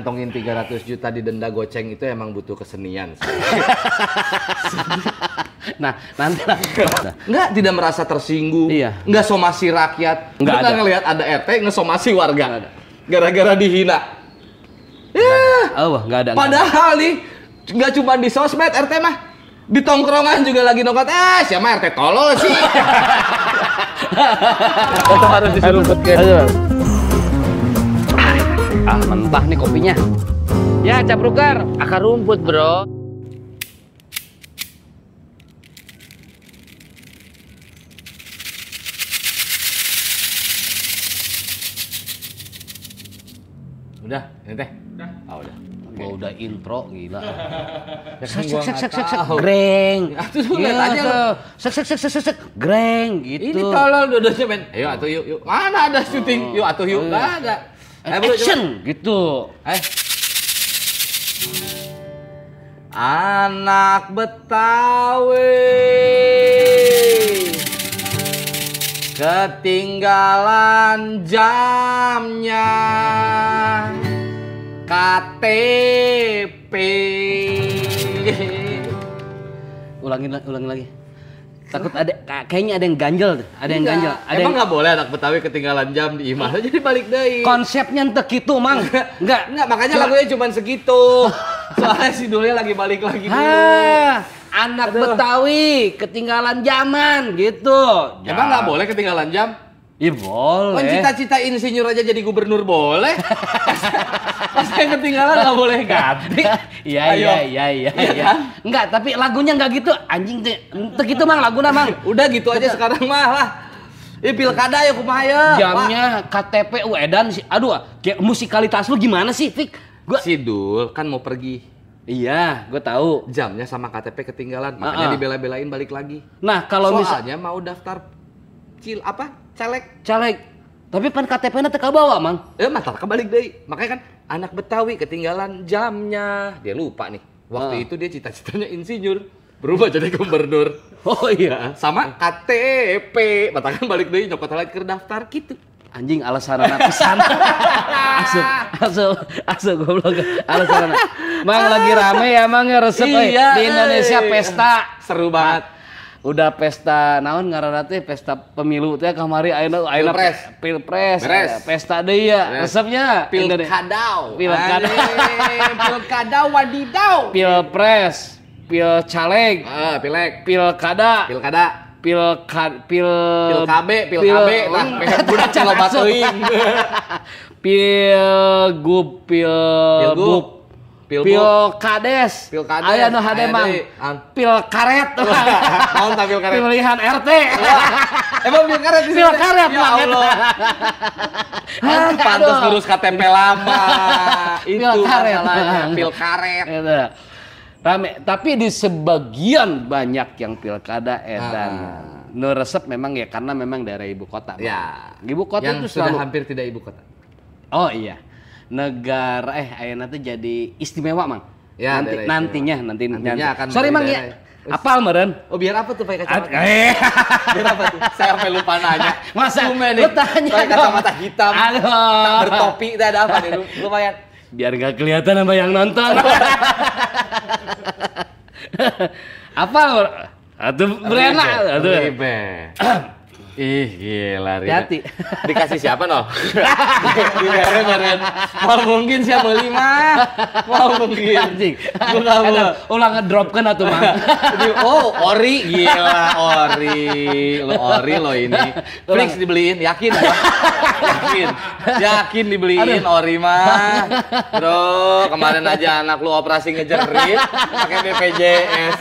Ngantongin 300 juta di denda goceng itu emang butuh kesenian. nah, nanti lah. Enggak, nah, tidak merasa tersinggung. Iya. Enggak somasi rakyat. Enggak ada. ngelihat ada RT ngesomasi warga. Gara-gara dihina. Ya. Oh, enggak ada. Padahal nih, enggak cuma di sosmed RT mah di tongkrongan juga lagi nongkrong eh siapa RT tolol sih itu harus disebut Ah, mentah nih kopinya. Ya, Caprukar, akar rumput, bro. Udah, ini teh. Udah. Ah, oh, udah. Okay. Gua udah intro gila. Ya kan sek sek sek sek sek sek greng. Atuh lu lihat iya, aja lu. Sek sek sek sek sek greng gitu. Ini tolol dodosnya men. Ayo atuh yuk yuk. Mana ada syuting? Oh. Yuk atuh yuk. Enggak oh, iya. ada. Ayo, eh, action coba. gitu. Eh, Anak Betawi ketinggalan jamnya KTP. ulangin ulangi lagi. Takut ada kayaknya ada yang ganjel ada ada yang iya. ganjel. Ada Emang nggak gak boleh anak Betawi ketinggalan jam di imah iya. jadi balik deh. Konsepnya ente gitu, Mang. Enggak. Enggak, makanya Enggak. lagunya cuma segitu. Soalnya si dulunya lagi balik lagi dulu. Ah, anak Aduh. Betawi ketinggalan zaman gitu. ya. Emang nggak ya. boleh ketinggalan jam? Iya boleh. Kan oh, cita-cita insinyur aja jadi gubernur boleh. Pas yang ketinggalan nggak boleh ganti. Iya iya iya iya. Ya. Enggak, iya kan? tapi lagunya nggak gitu. Anjing tuh gitu mang lagu mang. Udah gitu aja sekarang mah lah. Ih pilkada ya kumaha Jamnya Jamnya KTP Uedan uh, sih. Aduh, musikalitas lu gimana sih, Fik? Gua Sidul kan mau pergi. Iya, gue tahu. Jamnya sama KTP ketinggalan, makanya uh dibela-belain balik lagi. Nah, kalau misalnya mau daftar cil apa caleg caleg tapi pan KTP nya teka bawa mang eh mata kebalik deh makanya kan anak Betawi ketinggalan jamnya dia lupa nih waktu ah. itu dia cita-citanya insinyur berubah jadi gubernur oh iya sama KTP matakan balik deh nyokot lagi ke daftar gitu anjing alasan anak pesan asup asup asup goblok alasan anak mang lagi rame ya mang ya, resep iya, di Indonesia iya. pesta seru banget udah pesta naon ngarana teh pesta pemilu teh kamari ayeuna ayeuna pilpres pilpres Beres. pesta deui ya resepnya pilkadau pilkadau pilkadau wadidau pilpres pil caleg ah pilek pilkada pilkada pil ka, pil pil KB pil, pil KB lah meher budak loba teuing pil gub pil, pil gup pil pil kades pil kades aya nu pil karet mau karet pilihan RT emang pil karet pil karet ya Allah anu pantas ngurus KTP lama itu pil karet pil karet gitu. rame tapi di sebagian banyak yang pilkada edan eh, ah. resep memang ya karena memang daerah ibu kota ya ibu kota yang itu sudah hampir tidak ibu kota oh iya negara eh ayana nanti jadi istimewa mang ya, nanti istimewa. nantinya nanti nantinya nanti. akan sorry mang ya apa meren? Oh biar apa tuh pakai kacamata? Eh. biar apa tuh? Saya sampai lupa nanya. Masa Lu tanya pakai kacamata hitam. Aduh. Tak bertopi itu ada apa nih? Lumayan. Biar nggak kelihatan sama yang nonton. apa? Atuh berenak. Atuh. Ih, gila Rina. Hati. Dikasih siapa, no? Dikasih kemarin, ya, Mau mungkin siapa lima? Mau mungkin. Anjing. Gua Ulang drop kan atau mah. oh, ori gila, ori. Lo ori lo ini. Flix dibeliin, yakin? yakin. Yakin dibeliin Aduh. ori mah. Bro, kemarin aja anak lu operasi ngejerit pakai BPJS.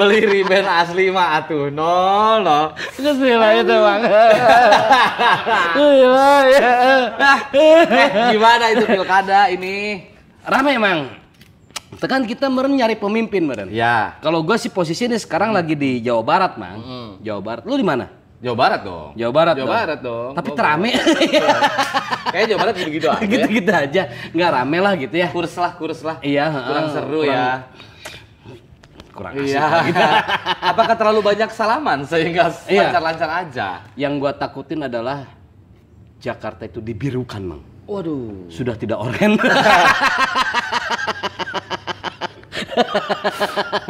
Beli riben asli mah atuh. No, nol. Kesilah itu, Bang bang. Iya, nah, iya. gimana itu pilkada ini? Ramai emang. Tekan kita meren nyari pemimpin meren. Ya. Kalau gue sih posisinya sekarang hmm. lagi di Jawa Barat, Mang. Hmm. Jawa Barat. Lu di mana? Jawa Barat dong. Jawa Barat. Jawa Barat dong. Tapi terame. Kayak Jawa Barat gitu-gitu aja. Ya. Gitu-gitu aja. Nggak rame lah gitu ya. Kurs lah, kurs lah. Iya. Kurang uh, seru kurang, ya kurang iya. asik. Iya. Gitu. Apakah terlalu banyak salaman sehingga iya. lancar-lancar iya. aja? Yang gua takutin adalah Jakarta itu dibirukan, Mang. Waduh. Sudah tidak oren.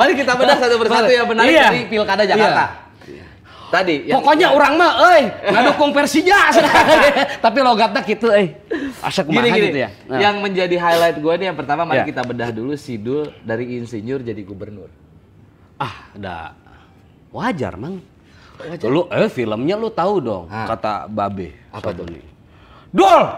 Mari kita bedah satu persatu ya benar iya. dari pilkada iya. Jakarta. Iya. Tadi. Pokoknya yang... orang mah, eh, ngadukung Persija. Tapi logatnya gitu, eh. Asyik gini, gini. gitu ya. Nah. Yang menjadi highlight gue ini yang pertama mari yeah. kita bedah dulu Sidul dari insinyur jadi gubernur ah dah wajar mang wajar. lu eh filmnya lu tahu dong ha. Ah. kata babe apa tuh nih dol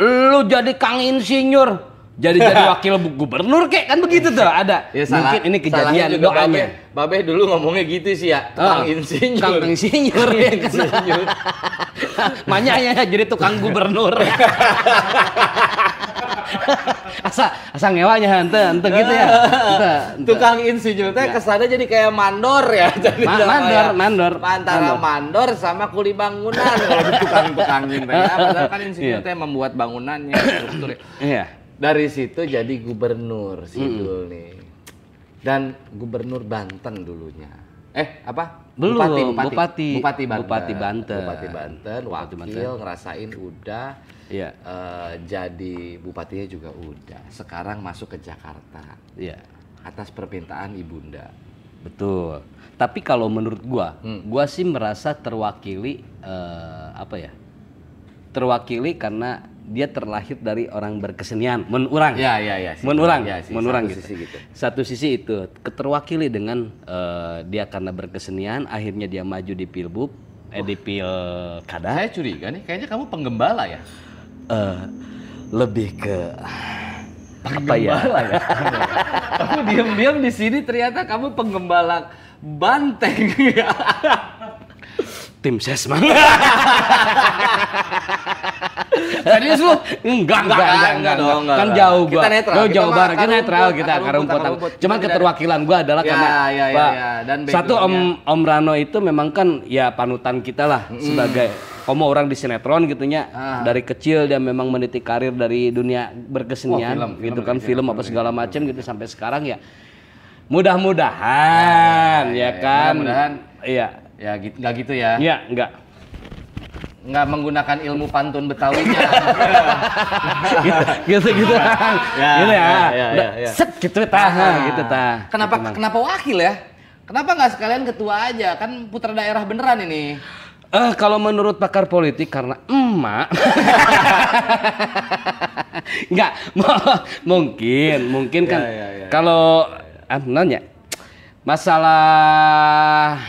lu jadi kang insinyur jadi jadi wakil gubernur kek kan begitu tuh iya, ada ya, salah, mungkin ini kejadian juga doanya babe, babe dulu ngomongnya gitu sih ya ah, Kang oh, insinyur Kang insinyur ya kan? insinyur ya jadi tukang gubernur asa asa ngewanya hante hante gitu ya ente, ente. tukang insinyur teh iya. kesana jadi kayak mandor ya jadi Ma mandor, ya. mandor antara mandor. mandor sama kuli bangunan kalau tukang tukangin teh ya padahal kan insinyur iya. teh membuat bangunannya iya yeah. dari situ jadi gubernur Sidul -hmm. nih dan gubernur Banten dulunya eh apa belum bupati bupati bupati, bupati Banten bupati Banten, bupati Banten wakil bupati Banten. ngerasain udah yeah. Iya. uh, jadi bupatinya juga udah. Sekarang masuk ke Jakarta. Iya. Yeah. Atas permintaan ibunda. Betul. Tapi kalau menurut gua, hmm. gua sih merasa terwakili uh, apa ya? Terwakili karena dia terlahir dari orang berkesenian menurang ya ya ya menurang ya, sih. menurang satu gitu. Sisi gitu satu sisi itu keterwakili dengan uh, dia karena berkesenian akhirnya dia maju di pilbub eh, di pilkada saya curiga nih kayaknya kamu penggembala ya uh, lebih ke apa ya? ya? Kamu diam-diam di sini ternyata kamu penggembala banteng. tim ses mang. Serius lu? Enggak, enggak, enggak, enggak, enggak, enggak, Enggak, kan jauh gua. Kita netral. Gua jauh barat, kita netral kita karumput. Cuman keterwakilan gua adalah ya, karena ya, ya, ya, Dan satu Om Om Rano itu memang kan ya panutan kita lah hmm. sebagai Omo orang di sinetron gitunya ah. dari kecil dia memang meniti karir dari dunia berkesenian Wah, film, gitu film, ya, kan film, film apa segala macam gitu sampai sekarang ya mudah-mudahan ya, ya, ya kan mudah-mudahan iya Ya gitu, nggak gitu ya? Iya, nggak. Nggak menggunakan ilmu pantun Betawinya. gitu gitu. Ya, gitu ya. ya, ya, ya. Set gitu ta nah, ah, ah, ah. gitu ta Kenapa gitu, kenapa wakil ya? Kenapa nggak sekalian ketua aja? Kan putra daerah beneran ini. Eh uh, kalau menurut pakar politik karena emak Enggak, mungkin mungkin ya, kan ya, ya, ya, kalau ya, nanya masalah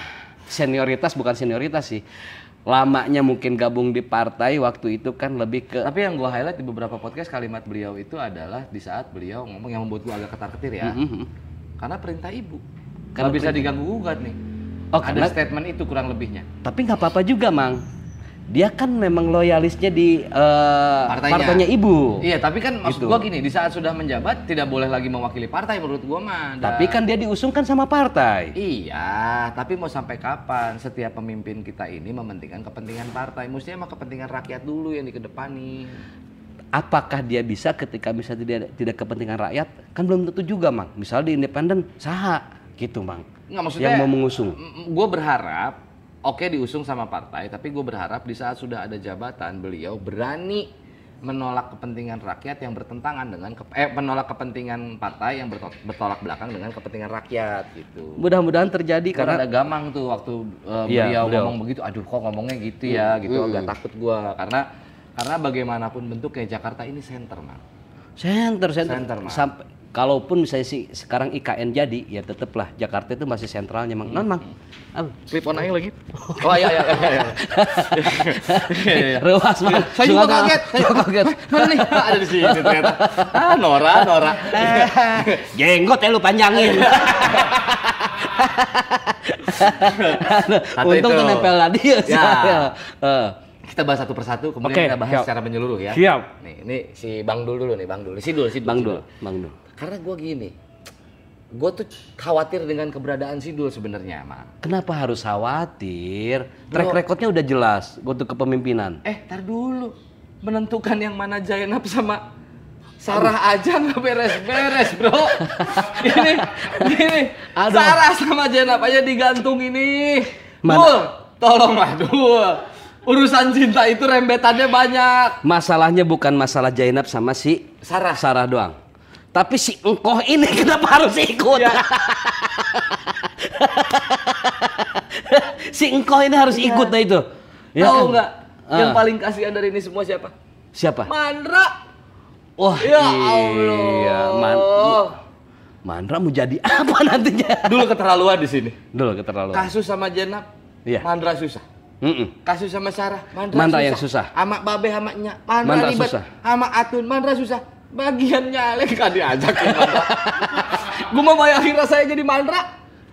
senioritas bukan senioritas sih lamanya mungkin gabung di partai waktu itu kan lebih ke tapi yang gua highlight di beberapa podcast kalimat beliau itu adalah di saat beliau ngomong yang membuat gua agak ketar ketir ya mm -hmm. karena perintah ibu karena Nggak bisa diganggu gugat nih oh, ada karena... statement itu kurang lebihnya tapi nggak apa apa juga mang dia kan memang loyalisnya di uh, partainya. partainya ibu. Iya, tapi kan maksud gitu. gua gini, di saat sudah menjabat tidak boleh lagi mewakili partai menurut gua mah. Dan... Tapi kan dia diusungkan sama partai. Iya, tapi mau sampai kapan setiap pemimpin kita ini mementingkan kepentingan partai, mestinya mah kepentingan rakyat dulu yang dikedepani. Apakah dia bisa ketika bisa tidak tidak kepentingan rakyat? Kan belum tentu juga, Mang. Misal di independen saha gitu, Mang. Nggak maksudnya. Yang mau mengusung. Gue berharap oke diusung sama partai, tapi gue berharap di saat sudah ada jabatan beliau berani menolak kepentingan rakyat yang bertentangan dengan ke, eh menolak kepentingan partai yang bertolak belakang dengan kepentingan rakyat gitu. Mudah-mudahan terjadi karena, karena ada gamang tuh waktu uh, iya, beliau, beliau ngomong begitu, aduh kok ngomongnya gitu ya uh, gitu, uh, agak takut gue karena karena bagaimanapun bentuknya Jakarta ini center, Mang. Center, center, center Sampai kalaupun misalnya sih sekarang IKN jadi ya tetaplah Jakarta itu masih sentralnya mang non mang klip on aing lagi oh iya iya iya, iya. iya, iya rewas mang saya juga kaget saya juga kaget mana nih ada di sini ternyata ah Nora Nora jenggot ya lu panjangin untung tuh nempel tadi ya, ya. kita eh. bahas satu persatu kemudian kita bahas secara menyeluruh ya. Siap. Nih, ini si Bang Dul dulu nih, Bang Dul. Si Dul, si Dul. Bang Dul, Bang Dul. Karena gue gini, gue tuh khawatir dengan keberadaan Sidul sebenarnya, Ma. Kenapa harus khawatir? Bro, Track recordnya udah jelas, gue tuh kepemimpinan. Eh, tar dulu. Menentukan yang mana Jainab sama Sarah aja nggak beres-beres, bro. ini, ini. Aduh. Sarah sama Jainab aja digantung ini. Mana? Dul, tolonglah Dul. Urusan cinta itu rembetannya banyak. Masalahnya bukan masalah Jainab sama si Sarah. Sarah doang. Tapi si engkoh ini kenapa harus ikut? Ya. si engkoh ini harus ya. ikut nah itu. Ya Tahu kan? nggak? Kan? Yang uh. paling kasihan dari ini semua siapa? Siapa? Mandra. Wah, ya iya, Allah. Iya, man Mandra mau jadi apa nantinya? Dulu keterlaluan di sini. Dulu keterlaluan. Kasus sama Jenab. Iya. Mandra susah. Mm -mm. Kasus sama Sarah, Mandra, yang susah. Amak Babe, amaknya. mantra Mandra, ribet. Susah. Atun, Mandra susah bagiannya Alek kan diajak ke ya, gue mau bayar bayangin saya jadi mantra,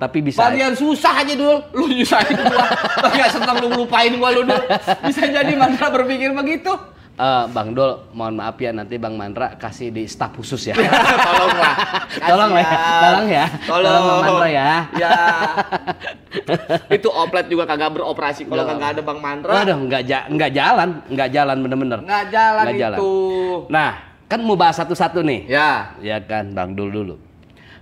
tapi bisa bagian susah aja dul lu nyusahin gua Gak seneng lu lupain gua lu dul bisa jadi mantra berpikir begitu uh, Bang Dol, mohon maaf ya nanti Bang Mantra kasih di staf khusus ya. Tolonglah. Ya. Tolong ya. Tolong ya. Tolong, Bang Mandra ya. ya. Itu oplet juga kagak beroperasi kalau kagak ada Bang Mantra, Enggak enggak, enggak jalan, enggak jalan bener-bener. Enggak jalan, enggak jalan itu. Nah, kan mau bahas satu-satu nih. Ya. Ya kan, Bang Dul dulu.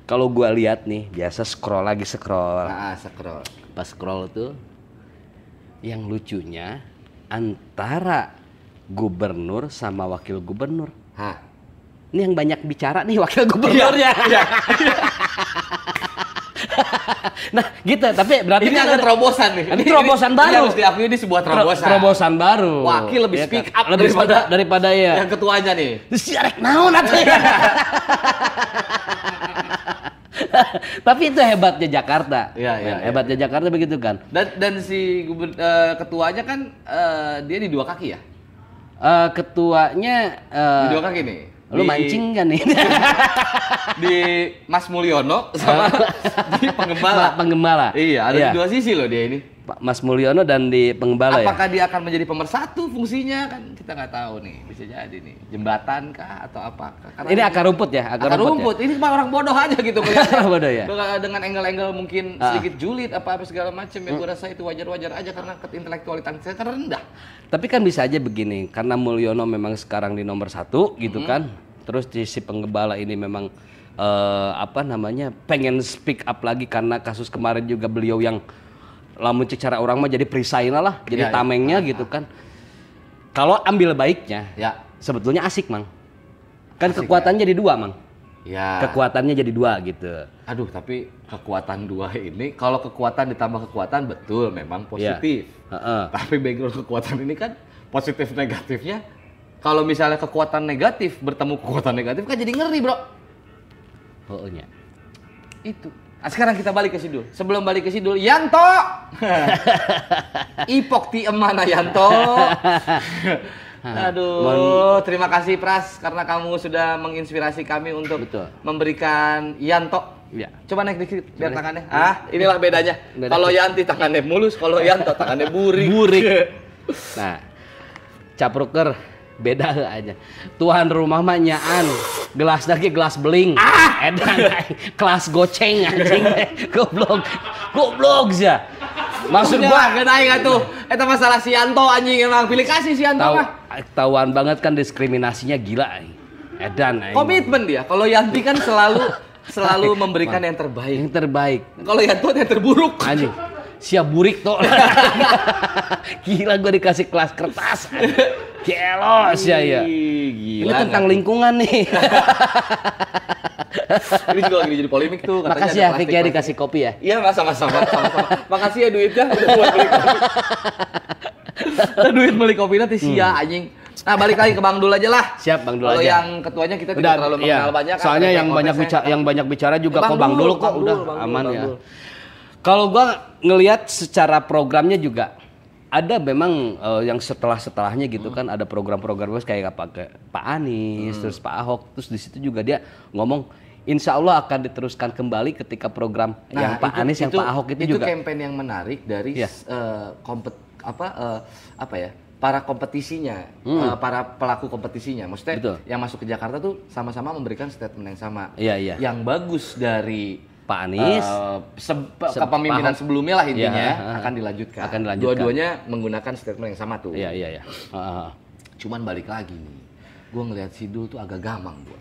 Kalau gua lihat nih, biasa scroll lagi scroll. Ah, ah scroll. Pas scroll tuh yang lucunya antara gubernur sama wakil gubernur. Hah. Ini yang banyak bicara nih wakil gubernurnya. Iya. iya. nah gitu tapi berarti ini agak kan terobosan nih ini terobosan ini, baru ini harus diakui ini sebuah terobosan terobosan baru wakil lebih ya, speak up lebih daripada daripada ya yang ketuanya nih si arek naon iya. tapi itu hebatnya Jakarta. Iya, iya. Ya. Hebatnya Jakarta begitu kan. Dan dan si uh, ketuanya kan uh, dia di dua kaki ya? Uh, ketuanya uh, di dua kaki nih. Lu di, mancing kan nih? di Mas Mulyono sama di penggembala. Penggembala. Iya, ada iya. di dua sisi loh dia ini. Mas Mulyono dan di pengembala. Ya? Apakah ya? dia akan menjadi pemersatu fungsinya kan kita nggak tahu nih bisa jadi nih jembatan kah atau apa? Karena ini akar rumput ya akar, rumput, rumput ya? ini cuma orang bodoh aja gitu bodoh ya dengan angle-angle mungkin ah. sedikit julid apa apa segala macam ya hmm. gue rasa itu wajar-wajar aja karena intelektualitasnya kan rendah. Tapi kan bisa aja begini karena Mulyono memang sekarang di nomor satu gitu hmm. kan terus di si pengembala ini memang uh, apa namanya pengen speak up lagi karena kasus kemarin juga beliau yang lamun cek cara orang mah jadi perisai lah, jadi ya, ya. tamengnya ya. gitu kan. Kalau ambil baiknya, ya. sebetulnya asik mang. Kan asik, kekuatan ya. jadi dua mang. Ya. Kekuatannya jadi dua gitu. Aduh, tapi kekuatan dua ini kalau kekuatan ditambah kekuatan betul memang ya. positif. Ya. Tapi background kekuatan ini kan positif negatifnya. Kalau misalnya kekuatan negatif bertemu kekuatan negatif kan jadi ngeri, Bro. Oh, Itu Nah, sekarang kita balik ke Sidul. Sebelum balik ke Sidul, Yanto. Ipok ti emana Yanto. Ah, Aduh, Mon... terima kasih Pras karena kamu sudah menginspirasi kami untuk Betul. memberikan Yanto. Ya. Coba naik dikit biar naik. tangannya. Ya. Ah, inilah eh, bedanya. Beda. Kalau Yanti tangannya mulus, kalau Yanto tangannya burik. Burik. nah, capruker beda aja Tuhan rumah mah nyaan gelas lagi gelas bling, ah! edan kelas goceng anjing goblok goblok ya maksud gua kan aing atuh iya, iya. eta masalah Sianto anjing emang pilih kasih Sianto Tau, mah tahuan banget kan diskriminasinya gila anjing edan komitmen dia kalau Yanti kan selalu selalu memberikan yang terbaik yang terbaik kalau Yanto kan yang terburuk anjing siap burik tuh. Gila gue dikasih kelas kertas. Kelos ya ya. Ini tentang gak? lingkungan nih. Ini juga lagi jadi polemik tuh. Katanya Makasih ya Vicky ya dikasih kopi ya. Iya sama-sama. Makasih ya duitnya udah duit beli kopi nanti sia hmm. anjing. Nah balik lagi ke Bang Dul aja lah. Siap Bang Dul Kalau yang ketuanya kita udah, tidak terlalu iya. mengenal banyak. Soalnya yang banyak bicara yang banyak bicara juga Bang kok Bang Dul kok udah aman ya. Bang kalau gua ngelihat secara programnya juga ada memang uh, yang setelah setelahnya gitu hmm. kan ada program-program kayak apa ke Pak Anies hmm. terus Pak Ahok terus di situ juga dia ngomong Insya Allah akan diteruskan kembali ketika program nah, yang Pak itu, Anies yang itu, Pak Ahok itu, itu juga itu kampanye yang menarik dari yeah. Iya. uh, kompet apa uh, apa ya para kompetisinya, hmm. uh, para pelaku kompetisinya. Maksudnya Betul. yang masuk ke Jakarta tuh sama-sama memberikan statement yang sama. Iya, iya. Yang bagus dari Pak Anies uh, eh, se kepemimpinan sebelumnya lah intinya iya. ya, akan dilanjutkan. Akan dilanjutkan. Dua-duanya menggunakan statement yang sama tuh. Iya iya iya. Cuman balik lagi nih, gue ngelihat Sidul tuh agak gamang gue.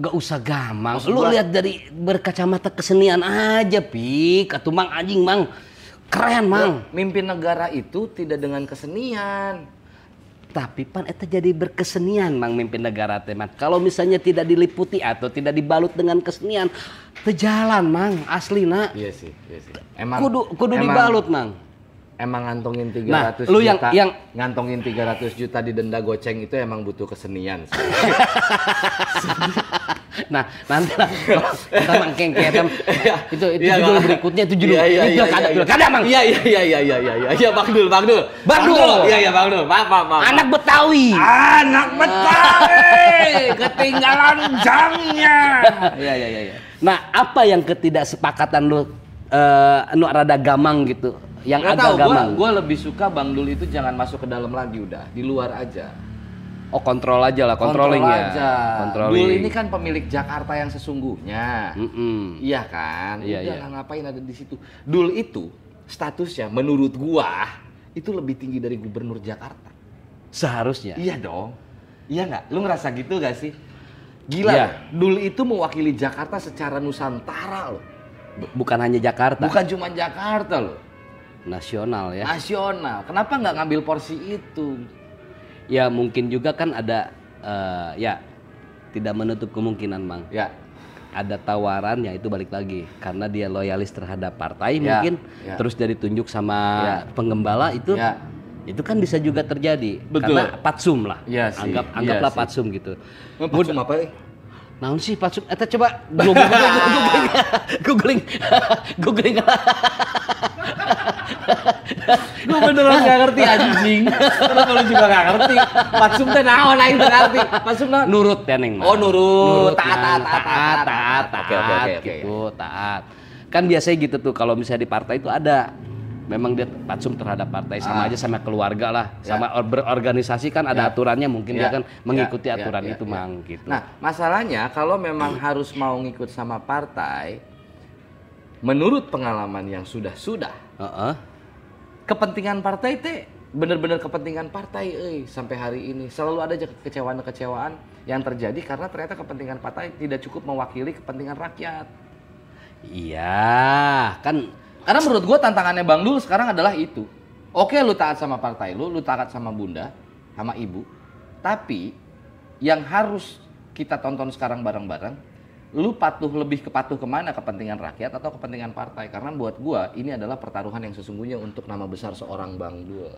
Gak usah gamang. Maksud Lu gua... lihat dari berkacamata kesenian aja, Pik. Atau mang anjing, mang. Keren, mang. mimpin negara itu tidak dengan kesenian tapi pan eta jadi berkesenian mang mimpin negara teman kalau misalnya tidak diliputi atau tidak dibalut dengan kesenian tejalan mang asli nak iya sih iya sih emang kudu kudu emang, dibalut mang emang ngantongin 300 nah, lu yang, juta, yang ngantongin 300 juta di denda goceng itu emang butuh kesenian. nah, nanti lah kita mangkeng kayak itu itu ya, judul berikutnya itu judul. Iya, iya, kada iya, iya. kada Mang. Iya iya iya iya iya iya iya Bang Dul, Bang Dul. Bang Dul. Iya iya Bang Dul. Maaf, maaf, maaf. Anak Betawi. Anak ah. Betawi ketinggalan jamnya. Iya, iya iya iya Nah, apa yang ketidaksepakatan lu eh uh, rada gamang gitu yang Nggak agak tahu, gamang. Gua, gua lebih suka Bang Dul itu jangan masuk ke dalam lagi udah, di luar aja. Oh kontrol aja lah, controlling kontrol ya. Aja. Controlling. Dul ini kan pemilik Jakarta yang sesungguhnya. Mm -mm. Iya kan? Iya, udah iya. Lah, ngapain ada di situ. Dul itu statusnya menurut gua itu lebih tinggi dari gubernur Jakarta. Seharusnya. Iya dong. Iya nggak? Lu ngerasa gitu gak sih? Gila, iya. Dul itu mewakili Jakarta secara Nusantara loh. Bukan hanya Jakarta. Bukan cuma Jakarta loh nasional ya nasional kenapa nggak ngambil porsi itu ya mungkin juga kan ada uh, ya tidak menutup kemungkinan bang ya ada tawaran ya itu balik lagi karena dia loyalis terhadap partai ya, mungkin ya. terus jadi tunjuk sama ya. penggembala itu ya. itu kan bisa juga terjadi Betul. karena patsum lah ya sih. anggap ya anggaplah ya patsum sih. gitu patsum apa ya? Naon sih patsum? Eta coba googling googling googling googling gue beneran gak ngerti anjing kenapa lu juga gak ngerti maksum teh naon aing berarti? ngerti maksum naon nurut ya neng oh nurut, kan? Taat, taat taat taat taat taat oke oke oke gitu taat kan biasanya gitu tuh kalau misalnya di partai itu ada memang dia patsum terhadap partai sama ah. aja sama keluarga lah ya. sama berorganisasi kan ada ya. aturannya mungkin dia ya. kan mengikuti aturan itu ya. mang gitu nah masalahnya kalau memang hmm. harus mau ngikut sama partai menurut pengalaman yang sudah sudah uh -uh kepentingan partai teh bener-bener kepentingan partai eh, sampai hari ini selalu ada kekecewaan kecewaan yang terjadi karena ternyata kepentingan partai tidak cukup mewakili kepentingan rakyat iya kan karena menurut gue tantangannya bang Dul sekarang adalah itu oke lu taat sama partai lu lu taat sama bunda sama ibu tapi yang harus kita tonton sekarang bareng-bareng lu patuh lebih kepatuh kemana kepentingan rakyat atau kepentingan partai karena buat gua ini adalah pertaruhan yang sesungguhnya untuk nama besar seorang Bang Dul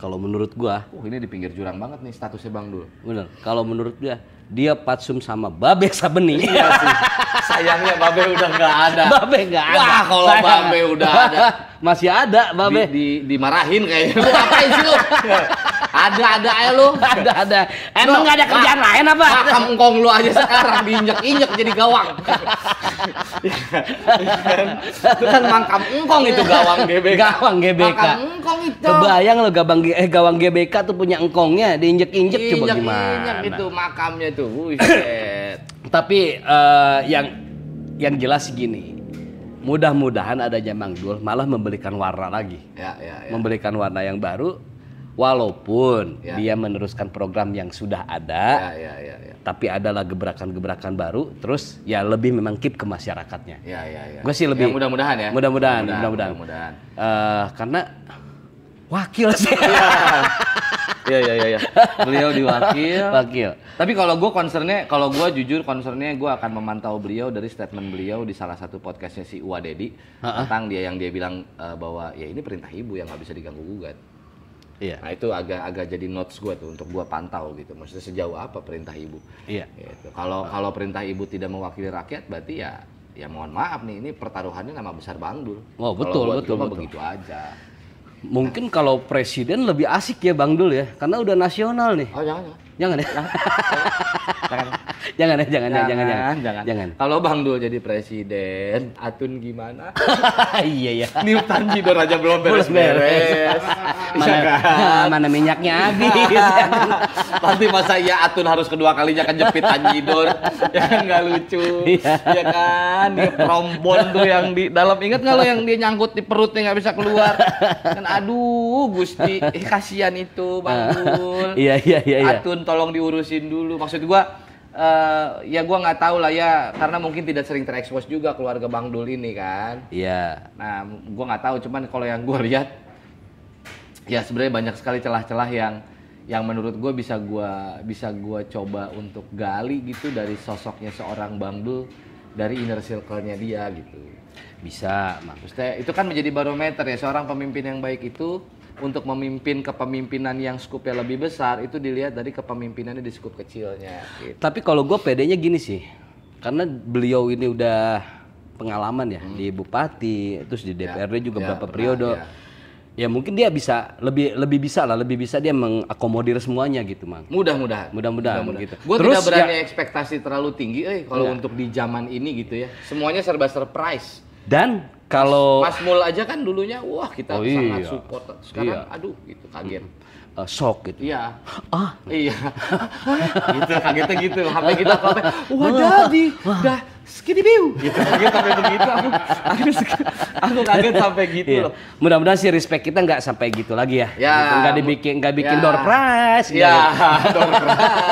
kalau menurut gua oh, ini di pinggir jurang banget nih statusnya Bang Dul bener kalau menurut dia dia patsum sama Babe Sabeni iya sih. sayangnya Babe udah nggak ada Babe nggak ada wah kalau Babe udah ada masih ada Babe di, di, dimarahin kayaknya lu apa sih lu ada-ada aja lu. Ada-ada. Emang nggak ada kerjaan lain apa? Kampung lu aja sekarang diinjek-injek jadi gawang. kan mangkam engkong itu iya. gawang GBK. Gawang GBK. Mangkam engkong itu. Kebayang lo gawang eh gawang GBK tuh punya engkongnya diinjek-injek coba gimana? Injek itu makamnya tuh. Tapi uh, yang yang jelas gini. Mudah-mudahan ada jamang Dul malah memberikan warna lagi. Ya, ya, ya. memberikan warna yang baru walaupun ya. dia meneruskan program yang sudah ada, ya, ya, ya, ya. tapi adalah gebrakan-gebrakan baru, terus ya lebih memang keep ke masyarakatnya. Ya, ya, ya. Gue sih ya, lebih. Ya, mudah-mudahan ya. Mudah-mudahan, mudah-mudahan. Mudah uh, eh, karena wakil sih. Iya, iya, iya. Ya. Beliau diwakil. wakil. Tapi kalau gue concernnya, kalau gue jujur concernnya gue akan memantau beliau dari statement beliau di salah satu podcastnya si Uwa Dedi tentang dia yang dia bilang uh, bahwa ya ini perintah ibu yang nggak bisa diganggu gugat. Iya. Nah itu agak-agak jadi notes gue tuh untuk gue pantau gitu. Maksudnya sejauh apa perintah ibu? Iya. Gitu. Kalau kalau perintah ibu tidak mewakili rakyat, berarti ya ya mohon maaf nih ini pertaruhannya nama besar Bang Dul. Oh betul kalo betul, betul. Begitu aja. Mungkin kalau presiden lebih asik ya Bang Dul ya, karena udah nasional nih. Oh jangan. jangan. Ya. Jangan ya. jangan. Jangan, ya, jangan, jangan, jangan, jangan, jangan, jangan. jangan. Kalau Bang Dul jadi presiden, Atun gimana? iya ya. Niup Tanjidor aja belum beres-beres. Iya mana, kan? ah, mana minyaknya habis. Ya kan? Pasti masa ya Atun harus kedua kalinya kejepit Tanjidor. ya enggak lucu. ya kan, iya. Iya kan? dia trombon tuh yang di dalam. Ingat nggak lo yang dia nyangkut di perutnya nggak bisa keluar? Kan aduh, Gusti, eh, kasihan itu Bang ah. Dul. iya, iya, iya. Atun tolong diurusin dulu maksud gua uh, ya gue nggak tahu lah ya karena mungkin tidak sering terekspos juga keluarga Bang Dul ini kan. Iya. Yeah. Nah, gue nggak tahu cuman kalau yang gue lihat ya sebenarnya banyak sekali celah-celah yang yang menurut gue bisa gue bisa gue coba untuk gali gitu dari sosoknya seorang Bang Dul dari inner circle-nya dia gitu. Bisa, maksudnya itu kan menjadi barometer ya seorang pemimpin yang baik itu untuk memimpin kepemimpinan yang skupnya lebih besar itu dilihat dari kepemimpinannya di skup kecilnya. Gitu. Tapi kalau gue pedenya gini sih, karena beliau ini udah pengalaman ya hmm. di bupati, terus di DPRD ya, juga ya, berapa periode. Ya. ya mungkin dia bisa lebih lebih bisa lah, lebih bisa dia mengakomodir semuanya gitu, mang. Mudah-mudahan. Mudah-mudahan Mudah gitu. Gue tidak ya- berani ya, ekspektasi terlalu tinggi, eh kalau ya. untuk di zaman ini gitu ya. Semuanya serba surprise. Dan kalau Mas Mul aja kan dulunya wah kita oh, sangat iya. support. Sekarang iya. aduh gitu kaget. Uh, shock gitu. Iya. Ah, iya. gitu kagetnya gitu. HP kita apa? Wah, jadi. udah skidi biu gitu kaget sampai begitu aku aku, aku kaget sampai gitu iya. mudah-mudahan sih respect kita nggak sampai gitu lagi ya, ya gitu. nggak dibikin nggak ya. bikin ya. door prize ya gitu. door prize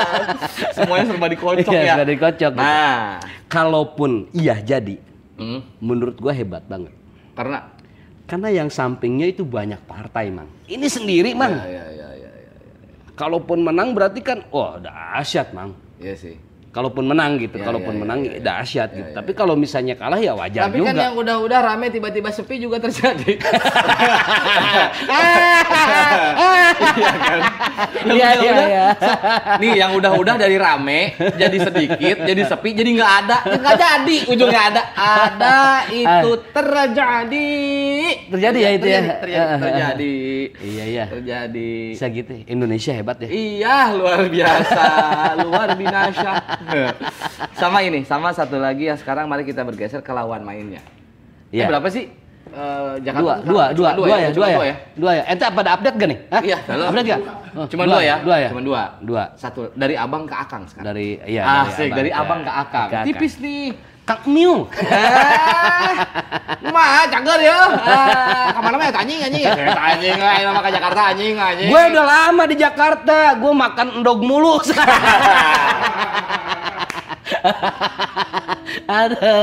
semuanya serba dikocok ya, ya. serba dikocok gitu. nah gitu. kalaupun iya jadi hmm. menurut gue hebat banget. Karena karena yang sampingnya itu banyak partai, mang. Ini sendiri, mang. Ya, ya, ya, ya, ya, ya. Kalaupun menang berarti kan, wah, oh, dahsyat, mang. Iya sih kalaupun menang gitu, ya, kalaupun ya, menang ya, ya, dahsyat ya, gitu. Ya, Tapi ya. kalau misalnya kalah ya wajar Tapi kan juga. Tapi kan yang udah-udah rame tiba-tiba sepi juga terjadi. Iya kan? Iya, iya iya. Nih yang udah-udah dari rame jadi sedikit, jadi sepi, jadi nggak ada, nggak jadi ujungnya ada. Ada itu ah. terjadi. Terjadi ya itu ya. Terjadi. terjadi. Ah, ah, iya iya. Terjadi. Bisa gitu. Ya? Indonesia hebat ya. Iya, luar biasa. Luar binasa. sama ini, sama satu lagi yang sekarang mari kita bergeser ke lawan mainnya. Iya. Eh, berapa sih Uh, Jakarta dua, dua, dua, ya? Ya, dua, ya, dua, ya, dua ya, dua ya. Ente pada update gak nih? Hah? Iya, update gak? cuma dua, dua ya? ya, dua ya, cuma dua, dua. Satu dari abang ke akang sekarang. Dari, iya. Asik dari, abang, dari abang ke akang. Ke akang. Tipis nih. Kang Miu. Mah, cager ya. Uh, mana mah anjing anjing. anjing lah, nama ke Jakarta anjing anjing. Gue udah lama di Jakarta, gue makan endog mulu. Ada.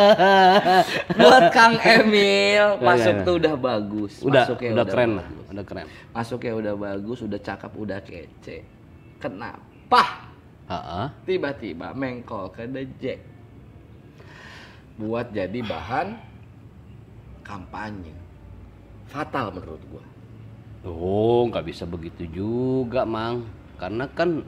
Buat Kang Emil, iya, iya, masuk iya. tuh udah bagus. Udah, Masuknya udah, udah keren lah, udah keren. Masuknya udah bagus, udah cakep, udah kece. Kenapa? Tiba-tiba mengkol ke The Jack buat jadi bahan kampanye. Fatal menurut gua. Oh, nggak bisa begitu juga, Mang. Karena kan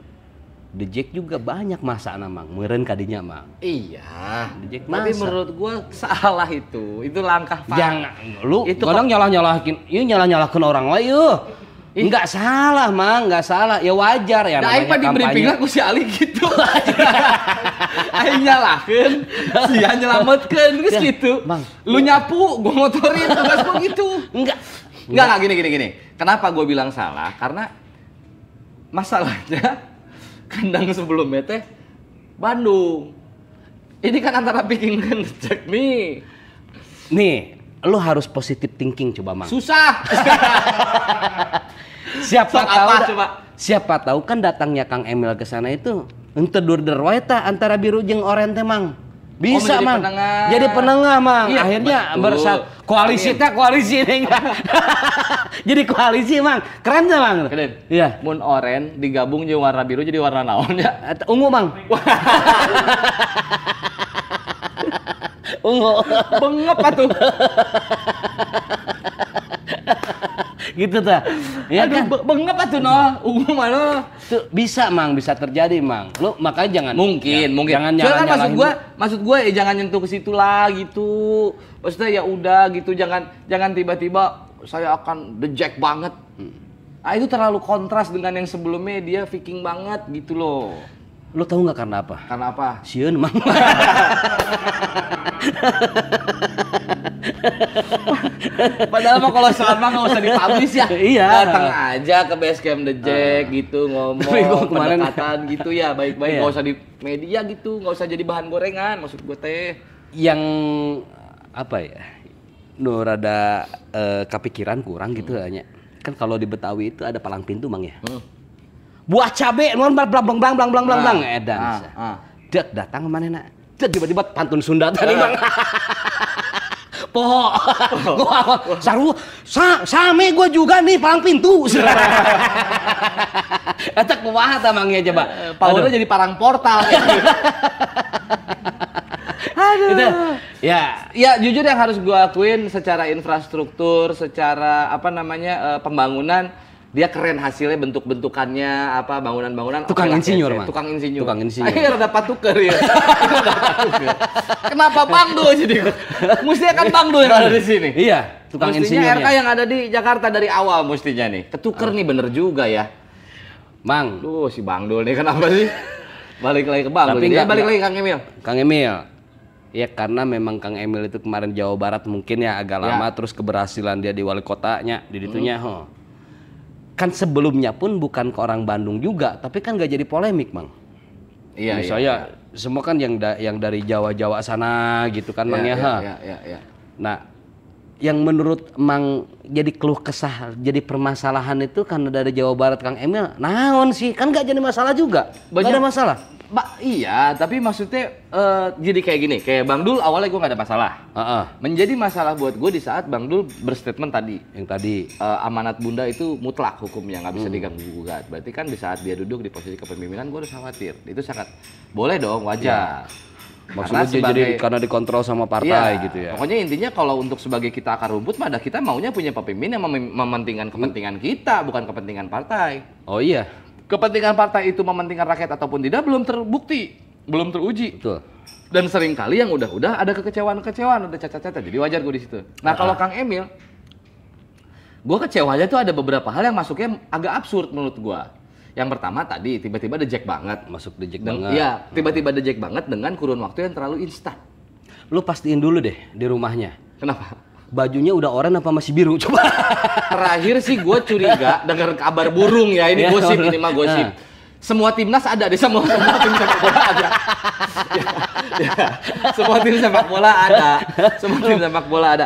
The Jack juga banyak masa Mang. meren kadinya mang. Iya. The Jack masa. Tapi menurut gua salah itu, itu langkah fatal. Jangan, lu itu kadang nyalah nyalahin, yuk iya, nyalah nyalahkan orang lain, yuk. Iya. Enggak salah, Mang. Enggak salah. Ya wajar ya nah, namanya kampanye. Nah, di briefing aku si Ali gitu. aing nyalahkeun sia nyelametkeun geus kitu ya, bang lu nyapu gua motorin tugas gua gitu enggak enggak lah gini gini gini kenapa gua bilang salah karena masalahnya kandang sebelum teh Bandung ini kan antara picking dan cek nih nih lu harus positif thinking coba mang susah siapa so, tahu coba siapa tahu kan datangnya Kang Emil ke sana itu ente durder wae antara biru jeng oranye temang bisa oh, mang penengah. jadi penengah mang iya, akhirnya betul. bersat koalisi tak koalisi ini jadi koalisi mang keren sih mang keren iya mun oren digabung jadi warna biru jadi warna naon ya ungu mang ungu bengap atuh gitu tuh. ya Aduh, kan bengap atuh noh. umum mana? tuh bisa mang bisa terjadi mang lu makanya jangan mungkin ya, mungkin jangan soalnya kan maksud gua dulu. maksud gua ya jangan nyentuh ke situ lah gitu maksudnya ya udah gitu jangan jangan tiba-tiba saya akan the jack banget hmm. ah itu terlalu kontras dengan yang sebelumnya dia viking banget gitu loh Lo tau nggak karena apa? Karena apa? Sieun mang. Padahal mah kalau selama mah nggak usah dipublis ya. Iya. Datang aja ke base camp The Jack uh. gitu ngomong kemarin pendekatan gitu ya baik-baik iya. nggak -baik. usah di media gitu nggak usah jadi bahan gorengan maksud gue teh. Yang apa ya? Nu rada uh, kepikiran kurang gitu hmm. hanya. Kan kalau di Betawi itu ada palang pintu mang ya. Hmm buah cabe non blang blang blang blang blang blang blang ah, edan eh, ah, ah. datang kemana nak dek tiba-tiba pantun Sunda tadi bang poho oh. gua saru sa, same gua juga nih palang pintu Eta kumaha tamangnya coba eh, Paulnya jadi parang portal Aduh. Itu, ya, ya jujur yang harus gue akuin secara infrastruktur, secara apa namanya eh, pembangunan dia keren hasilnya bentuk-bentukannya apa bangunan-bangunan tukang okay, insinyur mah man. tukang insinyur tukang insinyur akhirnya rada patuker ya kenapa Bangdo jadi mestinya kan Bangdo yang ada di sini iya tukang mestinya insinyurnya RK yang ada di Jakarta dari awal mestinya nih ketuker ah. nih bener juga ya Mang. Duh si Bangdo nih kenapa sih balik lagi ke Bang tapi enggak, balik enggak. lagi Kang Emil Kang Emil Ya karena memang Kang Emil itu kemarin Jawa Barat mungkin ya agak ya. lama terus keberhasilan dia di wali kotanya di hmm. ditunya hmm. ho kan sebelumnya pun bukan ke orang Bandung juga, tapi kan gak jadi polemik, Mang. Iya, Misalnya iya, iya. semua kan yang da yang dari Jawa-Jawa sana gitu kan, iya, Mang ya. Iya, iya, iya, iya. Nah, yang menurut mang jadi keluh kesah, jadi permasalahan itu karena dari Jawa Barat Kang Emil, naon sih? Kan nggak jadi masalah juga. Banyak, gak ada masalah. Ba iya, tapi maksudnya uh, jadi kayak gini, kayak Bang Dul awalnya gue gak ada masalah. Uh -uh. Menjadi masalah buat gue di saat Bang Dul berstatement tadi. Yang tadi. Uh, amanat bunda itu mutlak hukum yang gak bisa hmm. diganggu gugat. Berarti kan di saat dia duduk di posisi kepemimpinan, gue harus khawatir. Itu sangat, boleh dong, wajar. Yeah Maksudnya karena sebagai, jadi karena dikontrol sama partai iya, gitu ya. Pokoknya intinya kalau untuk sebagai kita akar rumput pada kita maunya punya pemimpin yang mem mementingkan kepentingan kita bukan kepentingan partai. Oh iya. Kepentingan partai itu mementingkan rakyat ataupun tidak belum terbukti, belum teruji. Betul. Dan seringkali yang udah-udah ada kekecewaan-kecewaan, ada cacat-cacat. Jadi wajar gue di situ. Nah, ah. kalau Kang Emil gue kecewanya tuh ada beberapa hal yang masuknya agak absurd menurut gue. Yang pertama tadi tiba-tiba dejek banget masuk dejek banget. Iya, hmm. tiba-tiba hmm. dejek banget dengan kurun waktu yang terlalu instan. Lu pastiin dulu deh di rumahnya. Kenapa? Bajunya udah orang apa masih biru? Coba. Terakhir sih gue curiga dengar kabar burung ya ini iya, gosip iya. ini mah gosip. Nah semua timnas ada deh semua semua tim sepak bola ada ya, ya. semua tim sepak bola ada semua tim sepak bola ada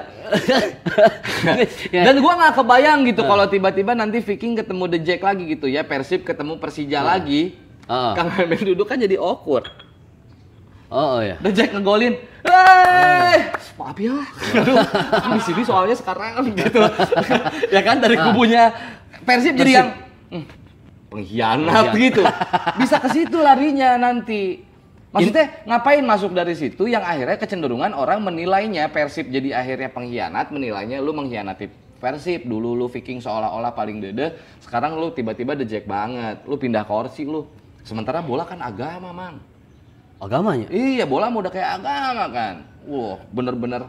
ya. dan gue nggak kebayang gitu ah. kalau tiba-tiba nanti Viking ketemu The Jack lagi gitu ya Persib ketemu Persija ah. lagi ah. Kang Emil duduk kan jadi awkward Oh, oh ya. The Jack ngegolin. Hei, maaf ya. Kan di sini soalnya sekarang gitu. ya kan dari kubunya Persib, jadi yang hmm, pengkhianat gitu. Bisa ke situ larinya nanti. Maksudnya ngapain masuk dari situ yang akhirnya kecenderungan orang menilainya Persib jadi akhirnya pengkhianat, menilainya lu mengkhianati Persib dulu lu Viking seolah-olah paling dede, sekarang lu tiba-tiba dejek banget, lu pindah kursi lu. Sementara bola kan agama, Mang. Agamanya? Iya, bola udah kayak agama kan. Wah, wow, bener-bener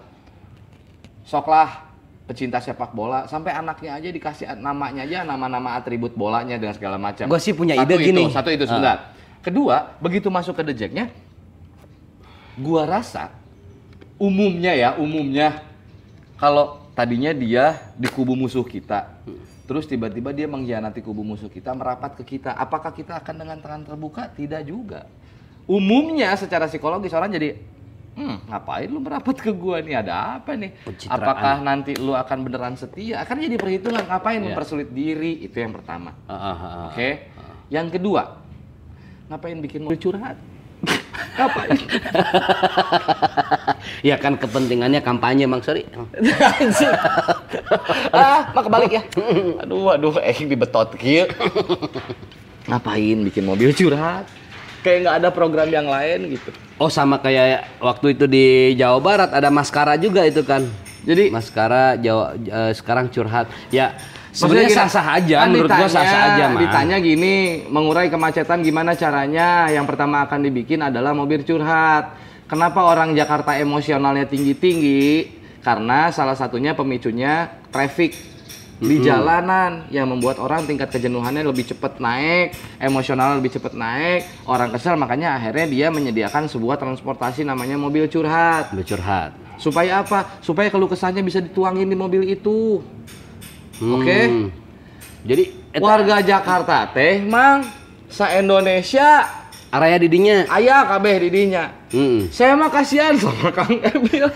soklah pecinta sepak bola sampai anaknya aja dikasih namanya aja nama-nama atribut bolanya dengan segala macam. Gue sih punya satu ide itu, gini. Satu itu ah. sebentar. Uh. Kedua, begitu masuk ke dejeknya, gua rasa umumnya ya umumnya kalau tadinya dia di kubu musuh kita, terus tiba-tiba dia mengkhianati kubu musuh kita merapat ke kita, apakah kita akan dengan tangan terbuka? Tidak juga. Umumnya secara psikologis orang jadi hmm, ngapain lu merapat ke gua nih ada apa nih Pencitraan. apakah nanti lu akan beneran setia akan jadi perhitungan ngapain yeah. mempersulit diri itu yang pertama uh, uh, uh, oke okay? uh. yang kedua ngapain bikin mobil curhat ngapain ya kan kepentingannya kampanye Mang sorry ah mak kebalik ya aduh aduh eh dibetot kieu ngapain bikin mobil curhat kayak nggak ada program yang lain gitu Oh sama kayak waktu itu di Jawa Barat ada maskara juga itu kan. Jadi maskara Jawa uh, sekarang curhat. Ya sebenarnya sah-sah aja kan menurut ditanya, gua sah-sah aja mah. Ditanya gini, mengurai kemacetan gimana caranya? Yang pertama akan dibikin adalah mobil curhat. Kenapa orang Jakarta emosionalnya tinggi-tinggi? Karena salah satunya pemicunya traffic di hmm. jalanan yang membuat orang tingkat kejenuhannya lebih cepat naik, emosional lebih cepat naik, orang kesel makanya akhirnya dia menyediakan sebuah transportasi namanya mobil curhat. Mobil curhat. Supaya apa? Supaya keluh kesahnya bisa dituangin di mobil itu. Hmm. Oke. Okay? Jadi warga Jakarta teh mang sa Indonesia area didinya. Ayah kabeh didinya. Mm -mm. Saya mah kasihan sama Kang Emil.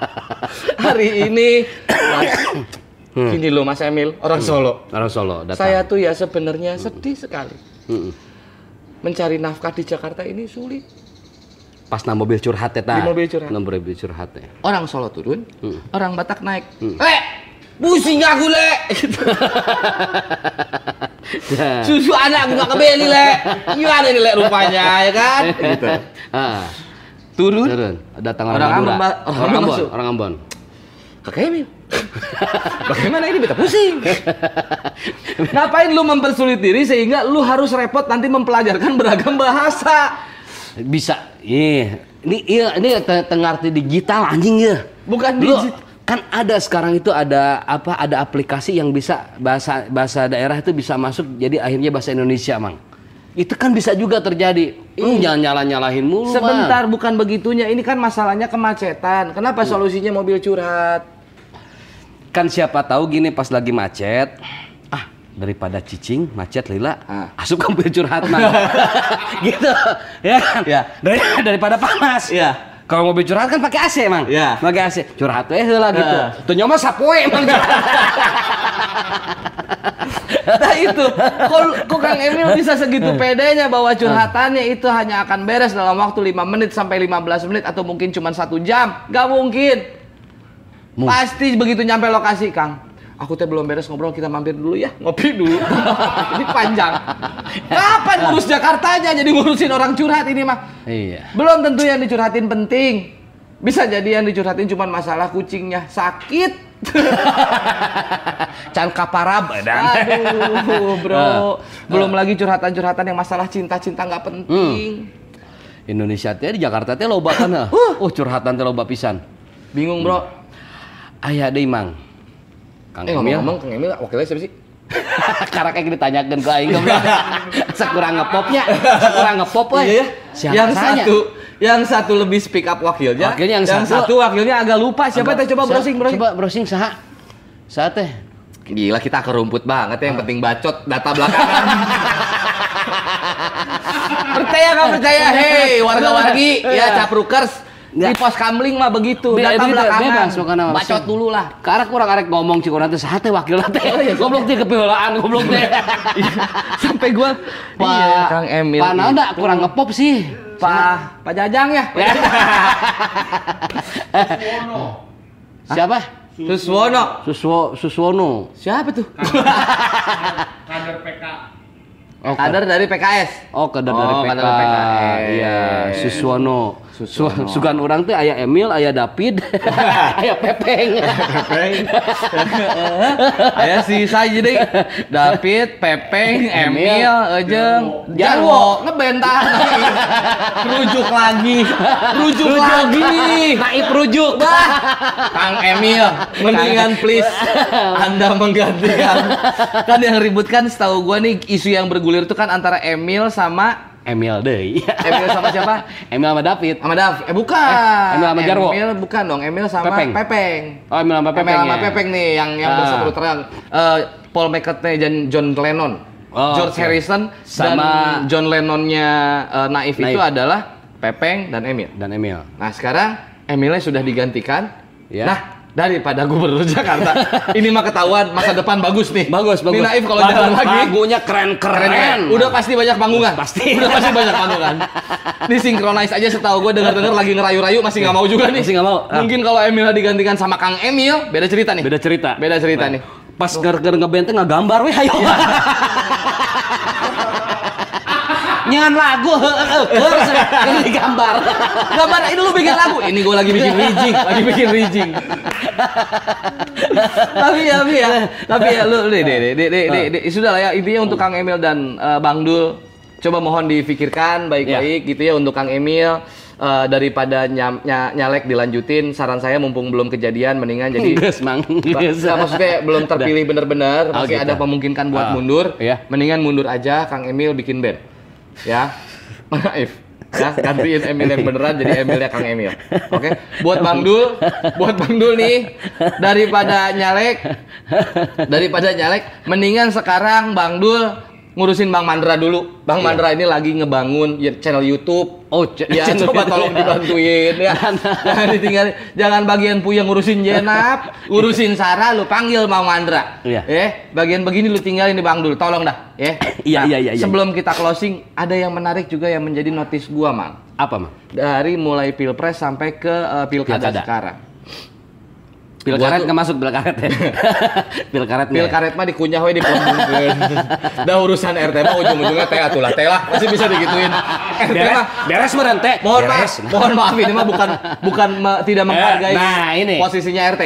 Hari ini Hmm. Gini loh Mas Emil, orang hmm. Solo. Orang Solo. Datang. Saya tuh ya sebenarnya hmm. sedih sekali. Hmm. Mencari nafkah di Jakarta ini sulit. Pas nama mobil curhat ya tak mobil curhat. Nang mobil curhat ya. Orang Solo turun, hmm. orang Batak naik. Hmm. Lek, pusing aku lek. Susu anak gak kebeli lek. Gimana ini lek rupanya ya kan? Gitu. Turun. turun. Datang orang, orang Ambon. Orang Ambon. Orang Ambon. Kak Emil. Bagaimana ini beta pusing? Ngapain lu mempersulit diri sehingga lu harus repot nanti mempelajarkan beragam bahasa? Bisa. Iya. Ini iya ini tengarti digital anjing ya. Bukan digital. Kan ada sekarang itu ada apa? Ada aplikasi yang bisa bahasa bahasa daerah itu bisa masuk jadi akhirnya bahasa Indonesia, Mang itu kan bisa juga terjadi. Hmm, iya. jangan nyala-nyalahin mulu. Sebentar, man. bukan begitunya. Ini kan masalahnya kemacetan. Kenapa hmm. solusinya mobil curhat? kan siapa tahu gini pas lagi macet ah daripada cicing macet lila ah. asup kamu curhat nah gitu ya kan ya. Dari, daripada panas ya kalau mau curhat kan pakai AC emang ya pakai AC curhat eh lah gitu uh. Ah. tuh nyoma sapoe emang nah itu kok, kok Kang Emil bisa segitu eh. pedenya bahwa eh. curhatannya itu hanya akan beres dalam waktu 5 menit sampai 15 menit atau mungkin cuma satu jam gak mungkin Mung. Pasti begitu nyampe lokasi, Kang. Aku teh belum beres ngobrol, kita mampir dulu ya, ngopi dulu. ini panjang. Kapan ngurus Jakarta aja? jadi ngurusin orang curhat ini mah? Iya. Belum tentu yang dicurhatin penting. Bisa jadi yang dicurhatin cuma masalah kucingnya sakit. Can kaparab eh, dan. Aduh, bro. Uh, Belum uh. lagi curhatan-curhatan yang masalah cinta-cinta nggak penting. Hmm. Indonesia teh di Jakarta teh loba kan. Eh. Uh. Oh, curhatan teh loba pisan. Bingung, Bro. Ayah ada imang. Kang eh, Emil. Ngomong, Kang Emil wakilnya siapa sih? Karena kayak ditanyakan ke Aing Sekurang ngepopnya, sekurang ngepop lah iya, iya, siapa yang rasanya? satu, yang satu lebih speak up wakilnya. Wakilnya yang, yang satu, satu wakilnya agak lupa. Siapa teh coba browsing, browsing. Coba browsing sah sah teh? Gila kita ke rumput banget ya, yang ah. penting bacot data belakang percaya nggak percaya? Hei warga-wargi ya iya. caprukers di pos kamling mah begitu. Be Datang belakangan. Bebas, bukan apa. Bacot dulu lah. Karena kurang arek ngomong cik nanti sehatnya wakil nanti. Oh, iya. Goblok dia kepilaan, goblok dia. Iya. Sampai gua Pak iya, Kang Emil. Pak Nanda kurang ngepop sih. Pak Pak Jajang ya. Siapa? Suswono. Suswo Suswono. Siapa tuh? Kader PK. Oh, kader dari PKS. Oh, kader oh, dari PKS. Iya, Suswono. Su sugan orang tuh ayah Emil, ayah David, ayah Pepeng. ayah si saya jadi David, Pepeng, Emil, Ejeng, Jarwo, ngebentar. Ah. rujuk lagi, rujuk, lagi. Naik rujuk. Bah. Kang Emil, mendingan please Anda menggantikan. Kan yang ribut kan setahu gue nih isu yang bergulir itu kan antara Emil sama Emil deh. Emil sama siapa? Emil sama David. Sama David. Eh bukan. Eh, Emil sama Jarwo. Emil bukan dong. Emil sama Pepeng. Pepeng. Oh Emil sama Pepeng. Emil sama ya. Pepeng nih yang yang ah. bersatu terang. Uh, Paul McCartney dan John Lennon. Oh, George okay. Harrison sama dan John Lennonnya uh, eh, Naif, Naif itu adalah Pepeng dan Emil. Dan Emil. Nah sekarang Emilnya sudah digantikan. Yeah. Nah daripada gubernur Jakarta. ini mah ketahuan masa depan bagus nih. Bagus, bagus. Ini naif kalau jalan lagi. Panggungnya keren-keren. Udah pasti banyak panggungan. Pasti. Udah pasti banyak panggungan. Ini sinkronis aja setahu gue dengar dengar lagi ngerayu-rayu masih nggak mau juga nih. Masih nggak mau. Ah. Mungkin kalau Emil digantikan sama Kang Emil, beda cerita nih. Beda cerita. Beda cerita nah. nih. Pas gara-gara ngebenteng nggak gambar weh ayo. Iya. nyangan lagu harus gambar gambar ini lu bikin lagu ini gue lagi bikin rijing lagi bikin rijing tapi ya tapi ya tapi ya lu deh deh deh deh deh sudah lah ya intinya untuk Kang Emil dan eh, Bang Dul coba mohon difikirkan baik-baik ya. gitu ya untuk Kang Emil uh, daripada nyam, ny nyalek dilanjutin saran saya mumpung belum kejadian mendingan jadi yes, mang. Yes. Nah, maksudnya belum terpilih bener-bener oh, masih gitu. ada memungkinkan buat uh, mundur yeah. mendingan mundur aja Kang Emil bikin band ya Naif ya gantiin Emil yang beneran jadi Emil ya Kang Emil oke buat Bang Dul buat Bang Dul nih daripada nyalek daripada nyalek mendingan sekarang Bang Dul ngurusin Bang Mandra dulu. Bang yeah. Mandra ini lagi ngebangun ya, channel YouTube. Oh, ya channel coba tolong dibantuin ya. Nah, nah. jangan ditinggalin. Jangan bagian yang ngurusin Jenap, ngurusin Sarah lu panggil Bang Mandra. Iya. Yeah. Eh, bagian begini lu tinggalin di Bang dulu. Tolong dah, ya. Iya, nah, iya, iya, iya. Sebelum kita closing, ada yang menarik juga yang menjadi notis gua, Mang. Apa, Mang? Dari mulai Pilpres sampai ke uh, pilkada sekarang Pil karet nggak masuk pil karet ya. pil karet. Ya? Pil karet mah dikunyah we dipelembungkeun. Dah urusan RT mah ujung-ujungnya teh atuh lah, teh lah masih bisa digituin. RT mah beres meren teh. Mohon maaf, mohon maaf ini mah bukan bukan tidak eh, menghargai. Nah, ini posisinya RT.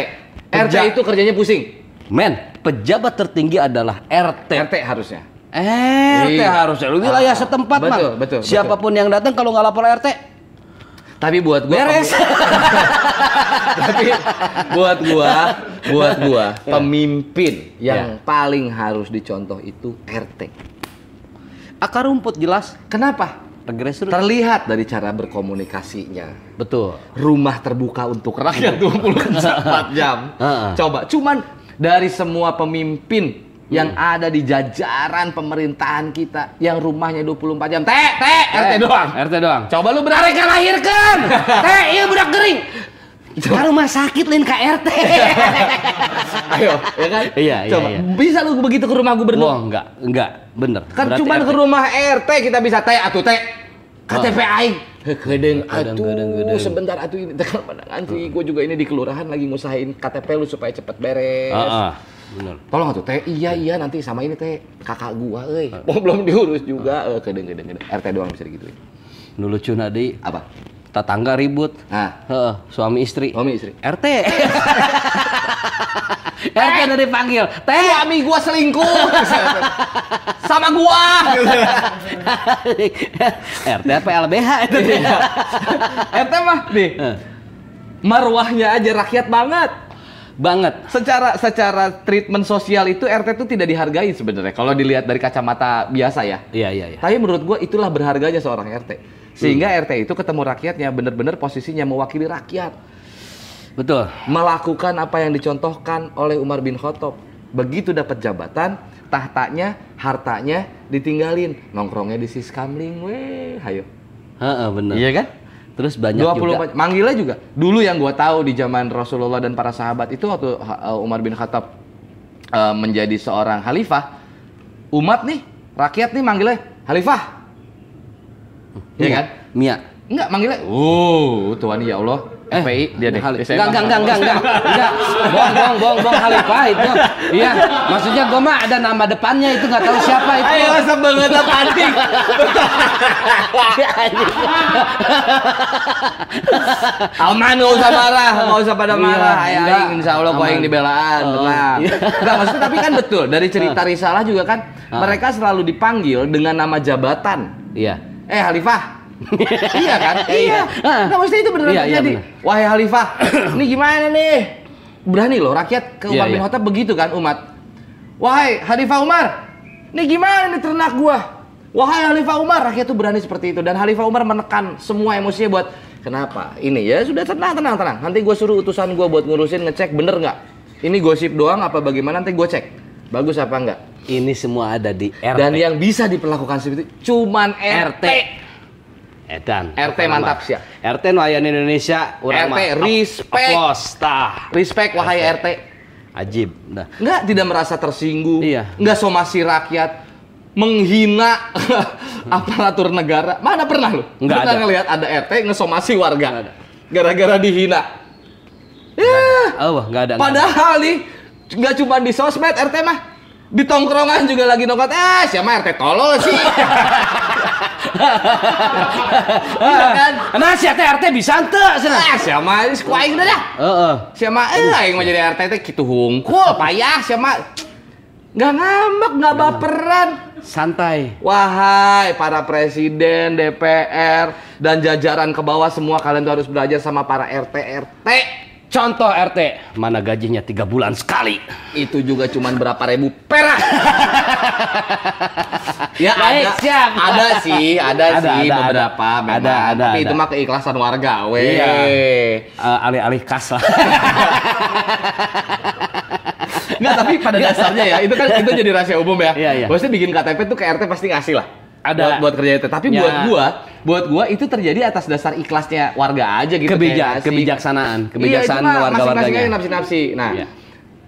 RT itu kerjanya pusing. Men, pejabat tertinggi adalah RT. RT harusnya. Eh, RT iya. harusnya. Lu wilayah ah, setempat, betul, Betul, betul. Siapapun yang datang kalau nggak lapor RT, tapi buat gua beres tapi buat gua buat gua ya. pemimpin yang ya. paling harus dicontoh itu RT akar rumput jelas kenapa Terlihat dari cara berkomunikasinya. Betul. Rumah terbuka untuk rakyat 24 jam. Coba, cuman dari semua pemimpin yang hmm. ada di jajaran pemerintahan kita yang rumahnya 24 jam. Teh, teh, eh, RT doang. RT doang. Coba lu berarti lahirkan. teh, iya budak kering. Coba. rumah sakit lain KRT. Ayo, ya kan? Iya, iya, Coba. iya, Bisa lu begitu ke rumah gubernur? oh, enggak, enggak. Bener. Kan cuma ke rumah RT kita bisa teh atau teh. KTP oh. aing. Kedeng atuh. Sebentar atuh ini tekan pandangan sih. Gue juga ini di kelurahan lagi ngusahain KTP lu supaya cepet beres. Uh -uh. Bener. Tolong tuh teh iya, iya iya nanti sama ini teh kakak gua euy. Mau oh, belum diurus juga eh kedeng kedeng kedeng. RT doang bisa gitu. Nu lucu nadi apa? Tetangga ribut. Nah. Heeh, suami istri. Suami istri. RT. RT udah dipanggil. Teh suami gua selingkuh. sama gua. RT apa LBH itu? Iya. RT mah nih. Marwahnya aja rakyat banget banget. Secara secara treatment sosial itu RT itu tidak dihargai sebenarnya kalau dilihat dari kacamata biasa ya. Iya iya. iya. Tapi menurut gue itulah berharganya seorang RT. Sehingga hmm. RT itu ketemu rakyatnya benar-benar posisinya mewakili rakyat. Betul. Melakukan apa yang dicontohkan oleh Umar bin Khattab. Begitu dapat jabatan, tahtanya, hartanya ditinggalin, nongkrongnya di siskamling, weh, hayo. Heeh, benar. Iya kan? Terus banyak 24, juga. Manggilnya juga. Dulu yang gue tahu di zaman Rasulullah dan para sahabat itu waktu uh, uh, Umar bin Khattab uh, menjadi seorang khalifah, umat nih, rakyat nih manggilnya khalifah. Iya kan? Mia. Enggak, manggilnya, "Oh, tuan ya Allah." Eh, PPI dia deh. Halif. Enggak, enggak, enggak, enggak, enggak, enggak. Bohong, bohong, bohong, bohong Halifah itu. Iya, maksudnya gue mah ada nama depannya itu nggak tahu siapa itu. Ayo sebanget apa anjing. Aman nggak usah marah, nggak usah pada iya, marah. Ya, ayo, insya Allah kau yang dibelaan, oh, tenang. Enggak iya. maksud tapi kan betul dari cerita ah. risalah juga kan ah. mereka selalu dipanggil dengan nama jabatan. Iya. Eh Halifah, iya kan? iya. iya. Ah. Nah, maksudnya itu beneran iya, iya terjadi. Iya, Wahai Khalifah, ini gimana nih? Berani loh rakyat ke iya, Umar iya, bin Khattab iya. begitu kan umat. Wahai Khalifah Umar, ini gimana nih ternak gua? Wahai Khalifah Umar, rakyat tuh berani seperti itu dan Khalifah Umar menekan semua emosinya buat kenapa? Ini ya sudah tenang tenang tenang. Nanti gue suruh utusan gue buat ngurusin ngecek bener nggak? Ini gosip doang apa bagaimana? Nanti gue cek bagus apa enggak. Ini semua ada di RT. Dan yang bisa diperlakukan seperti itu cuman RT. RT Edan. RT mantap sih. RT nelayan Indonesia. Urang RT respect. Aposta. Respect wahai RT. Ajib. Nah. Enggak tidak merasa tersinggung. Iya. Nggak somasi rakyat menghina aparatur negara. Mana pernah lu? Enggak ada. ngelihat ada RT ngesomasi warga. Gara-gara dihina. Ya. Yeah. Oh, enggak ada. Padahal nih nggak cuma di sosmed RT mah di tongkrongan juga lagi nongkrong eh siapa RT tolol sih iya kan nah si RT RT bisa ente sana ah, siapa ini sekuai gitu dah heeh siapa eh yang mau jadi RT kita gitu hungkul payah siapa nggak ngambek nggak baperan santai wahai para presiden DPR dan jajaran ke bawah semua kalian tuh harus belajar sama para RT RT Contoh RT, mana gajinya tiga bulan sekali. Itu juga cuman berapa ribu perak. ya Baik, ada, siap. ada sih, ada, ada sih ada, beberapa ada, memang. Ada, ada, Tapi itu mah keikhlasan warga, weh. Iya. Uh, alih-alih kas lah. Enggak, tapi pada dasarnya ya, itu kan itu jadi rahasia umum ya. Iya, iya. Maksudnya bikin KTP tuh ke RT pasti ngasih lah ada buat, buat kerja itu tapi ya. buat gua buat gua itu terjadi atas dasar ikhlasnya warga aja gitu kayak kebijaksanaan kebijaksanaan iya, warga warganya nafsi nafsi nah iya.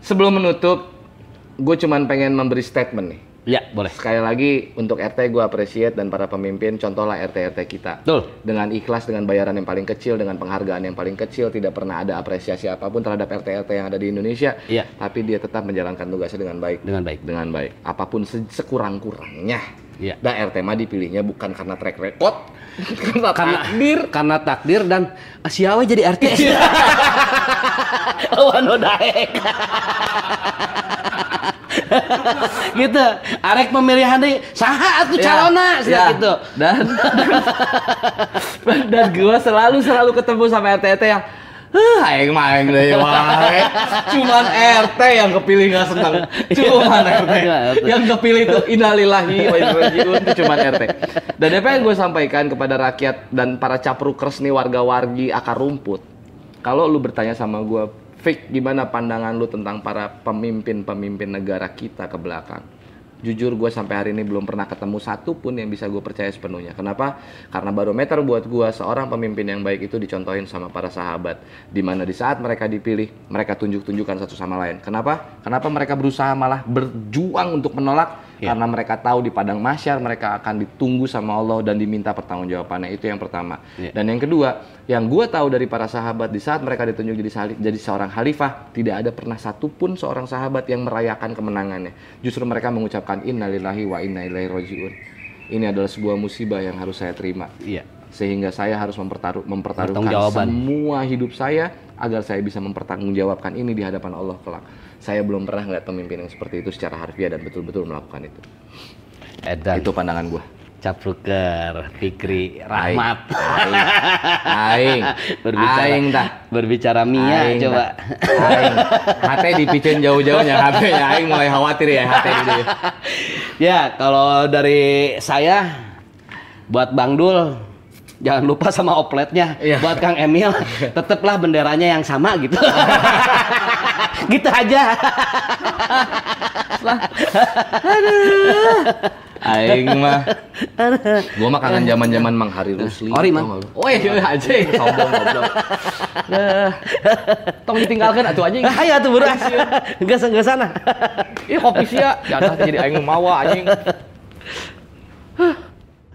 sebelum menutup gua cuman pengen memberi statement nih Ya, boleh. Sekali lagi untuk RT gue appreciate dan para pemimpin contohlah RT-RT kita. Betul. Dengan ikhlas, dengan bayaran yang paling kecil, dengan penghargaan yang paling kecil, tidak pernah ada apresiasi apapun terhadap RT-RT yang ada di Indonesia. Iya. Tapi dia tetap menjalankan tugasnya dengan baik. Dengan baik. Dengan baik. Apapun se sekurang-kurangnya. Iya. Dan RT mah dipilihnya bukan karena track record, karena, karena takdir, karena takdir dan ah, siapa jadi RT. Iya. Wanodaek. gitu arek pemilihan di saha aku ya, calona ya, ya. gitu dan dan, gue selalu selalu ketemu sama RT-RT yang Huh, aing mah aing deui wae. Cuman RT yang kepilih gak seneng. Cuman iya. RT. Iya, yang kepilih itu innalillahi wa inna ilaihi cuman RT. Dan apa yang gue sampaikan kepada rakyat dan para caprukers nih warga-wargi akar rumput. Kalau lu bertanya sama gue Fik, gimana pandangan lu tentang para pemimpin-pemimpin negara kita ke belakang? Jujur gue sampai hari ini belum pernah ketemu satu pun yang bisa gue percaya sepenuhnya. Kenapa? Karena barometer buat gue seorang pemimpin yang baik itu dicontohin sama para sahabat. Dimana di saat mereka dipilih, mereka tunjuk-tunjukkan satu sama lain. Kenapa? Kenapa mereka berusaha malah berjuang untuk menolak yeah. karena mereka tahu di padang masyar mereka akan ditunggu sama Allah dan diminta pertanggungjawabannya itu yang pertama yeah. dan yang kedua yang gue tahu dari para sahabat di saat mereka ditunjuk jadi salih, jadi seorang khalifah tidak ada pernah satupun seorang sahabat yang merayakan kemenangannya justru mereka mengucapkan innalillahi wa inna ilaihi rojiun ini adalah sebuah musibah yang harus saya terima yeah. sehingga saya harus mempertaruh, mempertaruhkan semua hidup saya agar saya bisa mempertanggungjawabkan ini di hadapan Allah kelak. Saya belum pernah ngeliat pemimpin yang seperti itu secara harfiah dan betul-betul melakukan itu. Edan. Itu pandangan gue. Capruker, Fikri, Rahmat. Aing. Aing. Berbicara, Aing dah. Berbicara Mia ya, Aing coba. Aing. Hati dipicin jauh-jauhnya hp Aing mulai khawatir ya hati ini. ya, kalau dari saya buat Bang Dul jangan lupa sama opletnya yeah. buat Kang Emil iya. tetaplah benderanya yang sama gitu gitu aja Aing mah. Gua mah kangen zaman-zaman Mang Hari Rusli. Ori mah. Woi, aja sombong goblok. Eh. tong ditinggalkan atuh anjing. Hayu iya atuh buruan. Geus geus sana. Ih kopi sia, jatah jadi aing mawa aja.